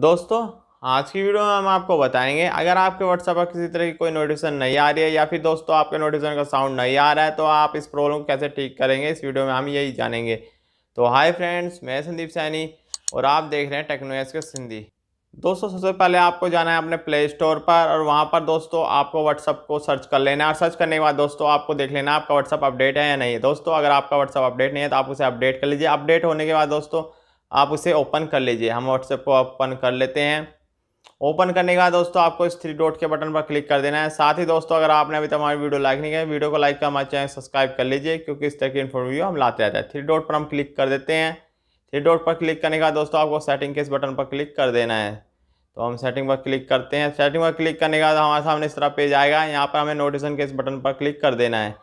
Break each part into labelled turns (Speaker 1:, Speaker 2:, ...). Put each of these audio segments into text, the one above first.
Speaker 1: दोस्तों आज की वीडियो में हम आपको बताएंगे अगर आपके व्हाट्सएप पर किसी तरह की कोई नोटिफिकेशन नहीं आ रही है या फिर दोस्तों आपके नोटिफिकेशन का साउंड नहीं आ रहा है तो आप इस प्रॉब्लम को कैसे ठीक करेंगे इस वीडियो में हम यही जानेंगे तो हाय फ्रेंड्स मैं संदीप सैनी और आप देख रहे हैं टेक्नोएस के सिंधी दोस्तों सबसे पहले आपको जाना है अपने प्ले स्टोर पर और वहाँ पर दोस्तों आपको व्हाट्सअप को सर्च कर लेना है और सर्च करने के बाद दोस्तों आपको देख लेना आपका व्हाट्सअप अपडेट है या नहीं है दोस्तों अगर आपका व्हाट्सअप अपडेट नहीं है तो आप उसे अपडेट कर लीजिए अपडेट होने के बाद दोस्तों आप उसे ओपन कर लीजिए हम व्हाट्सएप को ओपन कर लेते हैं ओपन करने के बाद दोस्तों आपको इस थ्री डॉट के बटन पर क्लिक कर देना है साथ ही दोस्तों अगर आपने अभी तक हमारी वीडियो लाइक नहीं किया वीडियो को लाइक कर हमारे चैनल सब्सक्राइब कर लीजिए क्योंकि इस तरह की इन्फॉर्मेशन हम लाते रहते हैं थ्री डॉट पर हम क्लिक कर देते हैं थ्री डॉट पर क्लिक करने के बाद दोस्तों आपको सेटिंग के इस बटन पर क्लिक कर देना है तो हम सेटिंग पर क्लिक करते हैं सेटिंग पर क्लिक करने के बाद हमारे सामने इस तरह पेज आएगा यहाँ पर हमें नोटिसन के इस बटन पर क्लिक कर देना है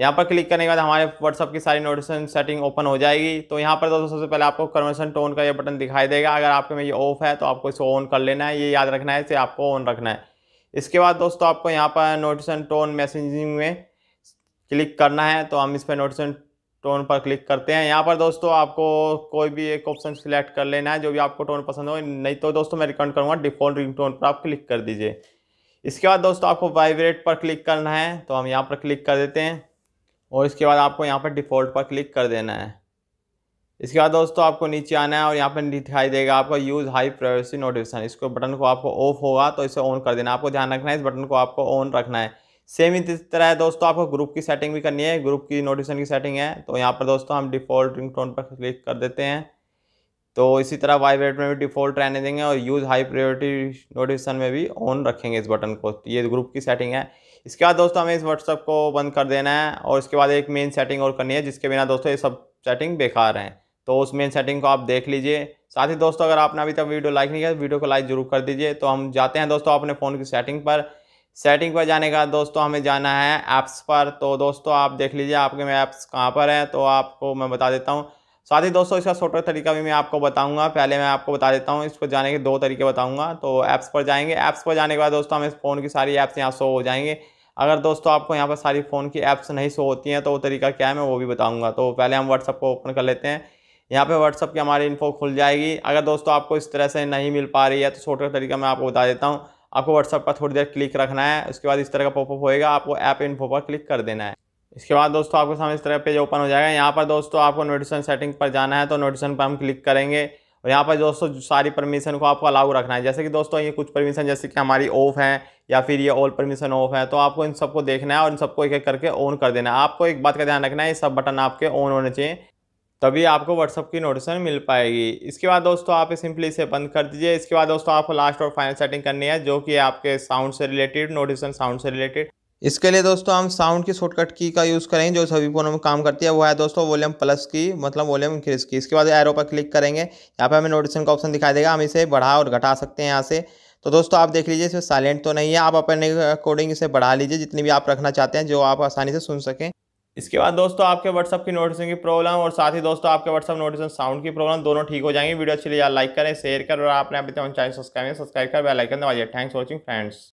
Speaker 1: यहाँ पर क्लिक करने के बाद हमारे व्हाट्सअप की सारी नोटिफिकेशन सेटिंग ओपन हो जाएगी तो यहाँ पर दोस्तों सबसे पहले आपको कन्वर्सन टोन का ये बटन दिखाई देगा अगर आपके में ये ऑफ है तो आपको इसको ऑन कर लेना है ये याद रखना है इसे आपको ऑन रखना है इसके बाद दोस्तों आपको यहाँ पर नोटिफिकेशन टोन मैसेजिंग में क्लिक करना है तो हम इस पर नोटिफिकेशन टोन पर क्लिक करते हैं यहाँ पर दोस्तों आपको कोई भी एक ऑप्शन सिलेक्ट कर लेना है जो भी आपको टोन पसंद हो नहीं तो दोस्तों मैं रिकमेंड करूँगा डिफ़ॉल्ट रिंग टोन पर आप क्लिक कर दीजिए इसके बाद दोस्तों आपको वाइब्रेट पर क्लिक करना है तो हम यहाँ पर क्लिक कर देते हैं और इसके बाद आपको यहाँ पर डिफ़ॉल्ट पर क्लिक कर देना है इसके बाद दोस्तों आपको नीचे आना है और यहाँ पर दिखाई देगा आपका यूज़ हाई प्राइवेसी नोटिफिकेशन इसको बटन को आपको ऑफ होगा तो इसे ऑन कर देना आपको ध्यान रखना है इस बटन को आपको ऑन रखना है सेम इस तरह है दोस्तों आपको ग्रुप की सेटिंग भी करनी है ग्रुप की नोटिफिकेशन की सेटिंग है तो यहाँ पर दोस्तों हम डिफ़ॉल्ट रिंग टोन पर क्लिक कर देते हैं तो इसी तरह वाइब्रेट में भी डिफ़ॉल्ट रहने देंगे और यूज़ हाई प्रायोरिटी नोटिफिकेशन में भी ऑन रखेंगे इस बटन को ये ग्रुप की सेटिंग है इसके बाद दोस्तों हमें इस व्हाट्सअप को बंद कर देना है और इसके बाद एक मेन सेटिंग और करनी है जिसके बिना दोस्तों ये सब सेटिंग बेकार हैं तो उस मेन सेटिंग को आप देख लीजिए साथ ही दोस्तों अगर आपने अभी तक वीडियो लाइक नहीं किया तो वीडियो को लाइक जरूर कर दीजिए तो हम जाते हैं दोस्तों अपने फ़ोन की सेटिंग पर सेटिंग पर जाने का दोस्तों हमें जाना है ऐप्स पर तो दोस्तों आप देख लीजिए आपके में ऐप्स कहाँ पर हैं तो आपको मैं बता देता हूँ साथ ही दोस्तों इसका शॉर्टकट तरीका भी मैं आपको बताऊंगा पहले मैं आपको बता देता हूँ इस पर जाने के दो तरीके बताऊंगा तो ऐप्स पर जाएंगे ऐप्स पर जाने के बाद दोस्तों हमें फ़ोन की सारी ऐप्स यहाँ शो हो जाएंगे अगर दोस्तों आपको यहाँ पर सारी फ़ोन की ऐप्स नहीं शो होती हैं तो वो तरीका क्या है मैं वो भी बताऊँगा तो पहले हम व्हाट्सअप को ओपन कर लेते हैं यहाँ पर व्हाट्सअप की हमारी इन्फो खुल जाएगी अगर दोस्तों आपको इस तरह से नहीं मिल पा रही है तो शॉर्टकट तरीका मैं आपको बता देता हूँ आपको व्हाट्सअप पर थोड़ी देर क्लिक रखना है उसके बाद इस तरह का पॉपअप होएगा आपको ऐप इन्फो पर क्लिक कर देना है इसके बाद दोस्तों आपके सामने इस तरह पेज ओपन हो जाएगा यहाँ पर दोस्तों आपको नोटिसन सेटिंग पर जाना है तो नोटिसन पर हम क्लिक करेंगे और यहाँ पर दोस्तों सारी परमिशन को आपको अलाउ रखना है जैसे कि दोस्तों ये कुछ परमिशन जैसे कि हमारी ऑफ़ है या फिर ये ऑल परमिशन ऑफ है तो आपको इन सबको देखना है और इन सबको एक एक करके ऑन कर देना है आपको एक बात का ध्यान रखना है ये सब बटन आपके ऑन होने चाहिए तभी आपको व्हाट्सअप की नोटिसन मिल पाएगी इसके बाद दोस्तों आप सिंपली इसे बंद कर दीजिए इसके बाद दोस्तों आपको लास्ट और फाइनल सेटिंग करनी है जो कि आपके साउंड से रिलेटेड नोटिसन साउंड से रिलेटेड इसके लिए दोस्तों हम साउंड की शॉर्टकट की का यूज़ करेंगे जो सभी फोनों में काम करती है वो है दोस्तों वॉल्यूम प्लस की मतलब वॉल्यूम इंक्रीज की इसके बाद एरो पर क्लिक करेंगे यहाँ पर हमें नोटिसन का ऑप्शन दिखाई देगा हम इसे बढ़ा और घटा सकते हैं यहाँ से तो दोस्तों आप देख लीजिए इसमें साइलेंट तो नहीं है आप अपने अकॉर्डिंग इसे बढ़ा लीजिए जितनी भी आप रखना चाहते हैं जो आप आसानी से सुन सकें इसके बाद दोस्तों आपके व्हाट्सअप की नोटिसन की प्रॉब्लम और साथ ही दोस्तों आपके व्हाट्सअप नोटिसन साउंड की प्रॉब्लम दोनों ठीक हो जाएंगे वीडियो अच्छी लगी लाइक तो करें शेयर करें और आपने तक चैनल सब्सक्राइब सब्सक्राइब कर बेलाइकन दवाइए थैंक्स वॉचिंग फ्रेंड्स